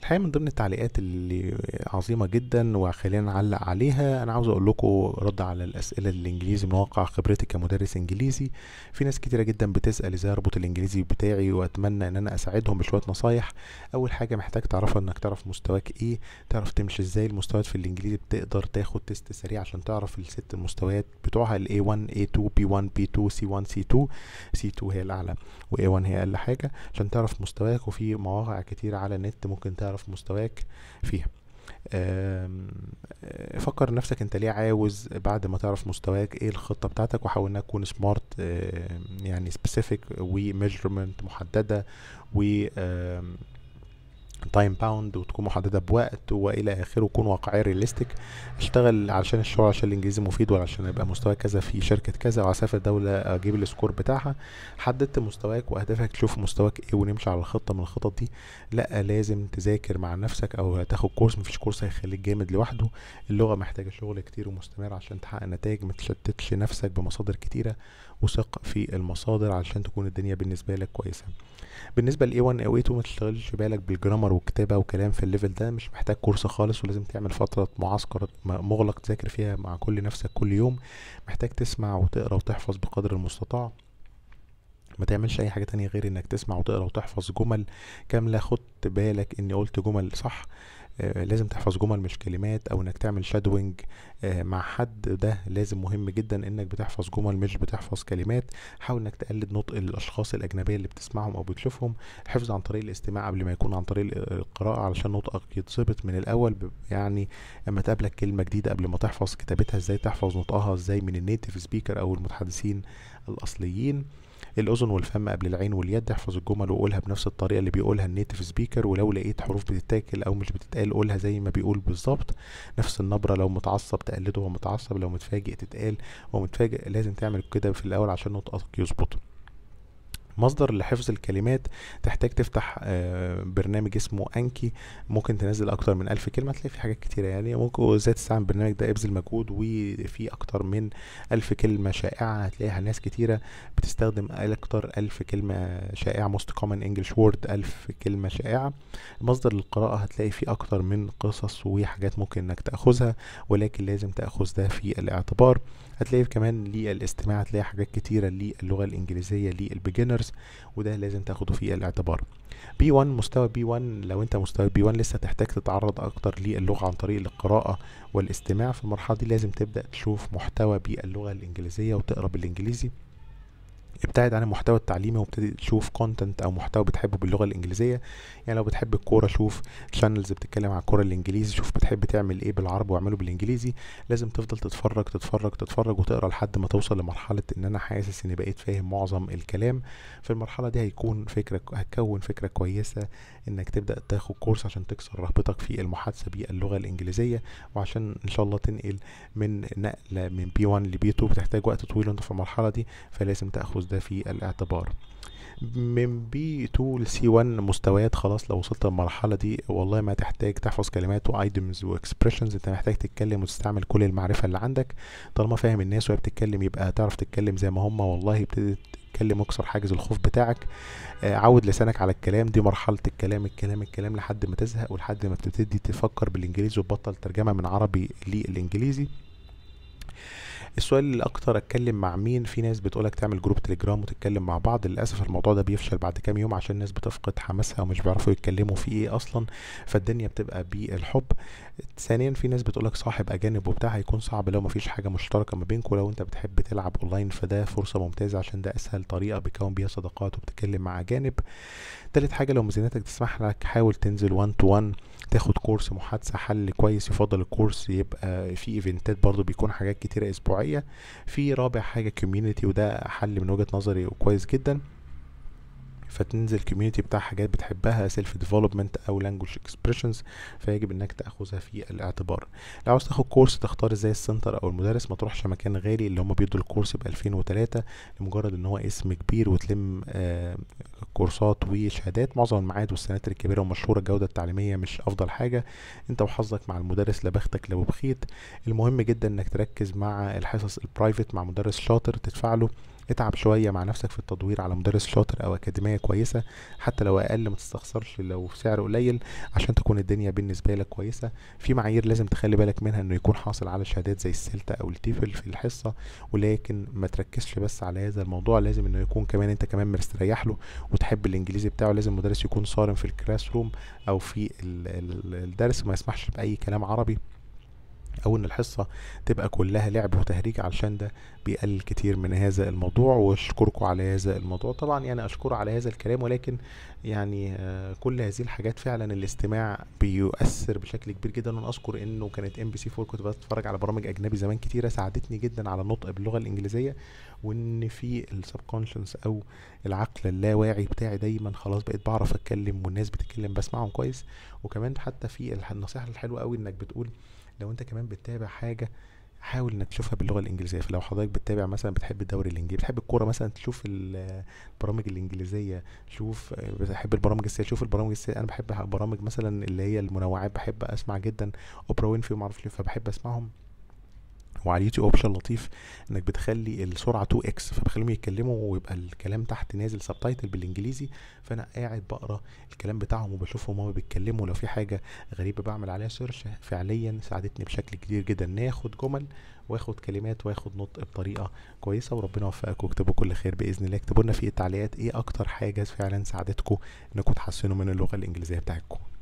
الحقيقه من ضمن التعليقات اللي عظيمه جدا وخلينا نعلق عليها انا عاوز اقول لكم رد على الاسئله الانجليزي من واقع خبرتي كمدرس انجليزي في ناس كتيره جدا بتسال ازاي اربط الانجليزي بتاعي واتمنى ان انا اساعدهم بشويه نصايح اول حاجه محتاج تعرفها انك تعرف مستواك ايه تعرف تمشي ازاي المستويات في الانجليزي بتقدر تاخد تيست سريع عشان تعرف الست المستويات بتوعها ال A1 A2 B1 B2 C1 C2 C2 هي الاعلى و A1 هي اقل حاجه عشان تعرف مستواك وفي مواقع كتير على النت ممكن تعرف تعرف مستواك فيها آه، فكر نفسك انت ليه عاوز بعد ما تعرف مستواك ايه الخطه بتاعتك وحاول انها تكون سمارت يعني سبيسيفيك وميجرمنت محدده و تايم باوند وتكون محدده بوقت والى اخره وتكون واقعيه رياليستيك اشتغل علشان الشغل عشان الانجليزي مفيد ولا عشان يبقى مستواي كذا في شركه كذا واسافر دوله اجيب السكور بتاعها حددت مستواك واهدافك تشوف مستواك ايه ونمشي على الخطه من الخطط دي لا لازم تذاكر مع نفسك او تاخد كورس مفيش كورس هيخليك جامد لوحده اللغه محتاجه شغل كتير ومستمر عشان تحقق نتائج ما تشتتش نفسك بمصادر كتيره وثق في المصادر علشان تكون الدنيا بالنسبه لك كويسه بالنسبه لاي 1 او 2 ما تشتغلش بالك بالجرامر وحوار وكتابة وكلام في الليفل ده مش محتاج كورس خالص ولازم تعمل فترة معسكر مغلق تذاكر فيها مع كل نفسك كل يوم محتاج تسمع وتقرا وتحفظ بقدر المستطاع ما تعملش اي حاجه تانية غير انك تسمع وتقرا وتحفظ جمل كامله خدت بالك اني قلت جمل صح آه، لازم تحفظ جمل مش كلمات او انك تعمل شادوينج آه، مع حد ده لازم مهم جدا انك بتحفظ جمل مش بتحفظ كلمات حاول انك تقلد نطق الاشخاص الاجنبيه اللي بتسمعهم او بتشوفهم الحفظ عن طريق الاستماع قبل ما يكون عن طريق القراءه علشان نطقك يتظبط من الاول يعني اما تقابلك كلمه جديده قبل ما تحفظ كتابتها ازاي تحفظ نطقها ازاي من النيتف سبيكر او المتحدثين الاصليين الأذن والفم قبل العين واليد احفظ الجمل وقولها بنفس الطريقة اللي بيقولها النيتف سبيكر ولو لقيت حروف بتتاكل أو مش بتتقال قولها زي ما بيقول بالظبط نفس النبرة لو متعصب تقلده وهو متعصب لو متفاجئ تتقال ومتفاجئ لازم تعمل كده في الأول عشان نطقك يظبط مصدر لحفظ الكلمات تحتاج تفتح آه، برنامج اسمه انكي ممكن تنزل اكتر من الف كلمه تلاقي في حاجات كتيره يعني ممكن ازاي تستعمل البرنامج ده ابذل مجهود وفي اكتر من الف كلمه شائعه هتلاقيها ناس كتيره بتستخدم اكتر الف كلمه شائعه موست كومن انجلش وورد الف كلمه شائعه مصدر للقراءه هتلاقي فيه اكتر من قصص وحاجات ممكن انك تاخذها ولكن لازم تاخذ ده في الاعتبار هتلاقي كمان للاستماع هتلاقي حاجات كتيره للغه الانجليزيه للبيجنر الدرس وده لازم تاخده في الاعتبار بي 1 مستوي بي B1 لو انت مستوي بي B1 لسه تحتاج تتعرض اكتر للغة عن طريق القراءة والاستماع في المرحلة دي لازم تبدأ تشوف محتوى باللغة الانجليزية وتقرا بالانجليزي ابتعد عن المحتوى التعليمي وابتدي تشوف كونتنت او محتوى بتحبه باللغه الانجليزيه يعني لو بتحب الكوره شوف شانلز بتتكلم عن الكوره الانجليزي شوف بتحب تعمل ايه بالعربي واعمله بالانجليزي لازم تفضل تتفرج تتفرج تتفرج وتقرا لحد ما توصل لمرحله ان انا حاسس اني بقيت فاهم معظم الكلام في المرحله دي هيكون فكره هتكون فكره كويسه انك تبدا تاخد كورس عشان تكسر رهبتك في المحادثه باللغه الانجليزيه وعشان ان شاء الله تنقل من نقله من بي 1 لبي 2 بتحتاج وقت طويل وانت في المرحله دي فلازم تاخد ده في الاعتبار من بي 2 لسي 1 مستويات خلاص لو وصلت للمرحله دي والله ما تحتاج تحفظ كلمات وايتمز واكسبريشنز انت محتاج تتكلم وتستعمل كل المعرفه اللي عندك طالما فاهم الناس وهي بتتكلم يبقى تعرف تتكلم زي ما هم والله ابتدت تتكلم واكسر حاجز الخوف بتاعك آه عود لسانك على الكلام دي مرحله الكلام الكلام الكلام لحد ما تزهق ولحد ما بتبتدي تفكر بالانجليزي وتبطل ترجمه من عربي للانجليزي السؤال الاكتر اتكلم مع مين في ناس بتقولك تعمل جروب تليجرام وتتكلم مع بعض للاسف الموضوع ده بيفشل بعد كام يوم عشان الناس بتفقد حماسها ومش بيعرفوا يتكلموا في ايه اصلا فالدنيا بتبقى بالحب ثانيا في ناس بتقولك صاحب اجانب وبتاع هيكون صعب لو مفيش حاجه مشتركه ما بينكم لو انت بتحب تلعب اونلاين فده فرصه ممتازه عشان ده اسهل طريقه بتكون بيها صداقات وبتتكلم مع اجانب تالت حاجه لو ميزانيتك تسمح لك حاول تنزل 1 تو 1 تاخد كورس محادثه حل كويس يفضل الكورس يبقى في ايفنتات برضو بيكون حاجات كتيره اسبوعيه في رابع حاجه كوميونتي وده حل من وجهه نظري وكويس جدا فتنزل كوميونتي بتاع حاجات بتحبها سيلف ديفلوبمنت او لانجوج اكسبريشنز فيجب انك تاخذها في الاعتبار لو عاوز تاخد كورس تختار ازاي السنتر او المدرس ما تروحش مكان غالي اللي هم بيدوا الكورس ب 2003 لمجرد ان هو اسم كبير وتلم آه، كورسات وشهادات معظم المعاهد والسناتر الكبيره ومشهوره الجوده التعليميه مش افضل حاجه انت وحظك مع المدرس لا بختك لا بخيت المهم جدا انك تركز مع الحصص البرايفت مع مدرس شاطر تدفع له اتعب شويه مع نفسك في التدوير على مدرس شاطر او اكاديميه كويسه حتى لو اقل ما تستخسرش لو سعر قليل عشان تكون الدنيا بالنسبه لك كويسه في معايير لازم تخلي بالك منها انه يكون حاصل على شهادات زي السلتا او التيفل في الحصه ولكن ما تركزش بس على هذا الموضوع لازم انه يكون كمان انت كمان مستريح له وتحب الانجليزي بتاعه لازم المدرس يكون صارم في الكلاس روم او في الدرس ما يسمحش باي كلام عربي او ان الحصه تبقى كلها لعب وتهريج علشان ده بيقلل كتير من هذا الموضوع واشكركم على هذا الموضوع طبعا يعني اشكره على هذا الكلام ولكن يعني آه، كل هذه الحاجات فعلا الاستماع بيؤثر بشكل كبير جدا وانا اذكر انه كانت ام بي سي 4 كنت بتفرج على برامج اجنبي زمان كتيره ساعدتني جدا على النطق باللغه الانجليزيه وان في السبكونشنس او العقل اللاواعي بتاعي دايما خلاص بقيت بعرف اتكلم والناس بتتكلم بسمعهم كويس وكمان حتى في النصيحه الحلوه قوي انك بتقول لو انت كمان بتتابع حاجه حاول انك تشوفها باللغه الانجليزيه فلو حضرتك بتتابع مثلا بتحب الدوري الانجليزي بتحب الكوره مثلا تشوف البرامج الانجليزيه شوف بتحب البرامج السياسيه شوف البرامج السياسيه انا بحب برامج مثلا اللي هي المنوعات بحب اسمع جدا اوبرا وينفي وما اعرفش إيه، فبحب اسمعهم وعلى اليوتيوب اوبشن لطيف انك بتخلي السرعه 2 اكس فبخليهم يتكلموا ويبقى الكلام تحت نازل سبتايتل بالانجليزي فانا قاعد بقرا الكلام بتاعهم وبشوفهم هما بيتكلموا لو في حاجه غريبه بعمل عليها سيرش فعليا ساعدتني بشكل كبير جدا ناخد جمل واخد كلمات واخد نطق بطريقه كويسه وربنا يوفقكم واكتبوا كل خير باذن الله اكتبوا لنا في التعليقات ايه اكتر حاجه فعلا ساعدتكم انكم تحسنوا من اللغه الانجليزيه بتاعتكم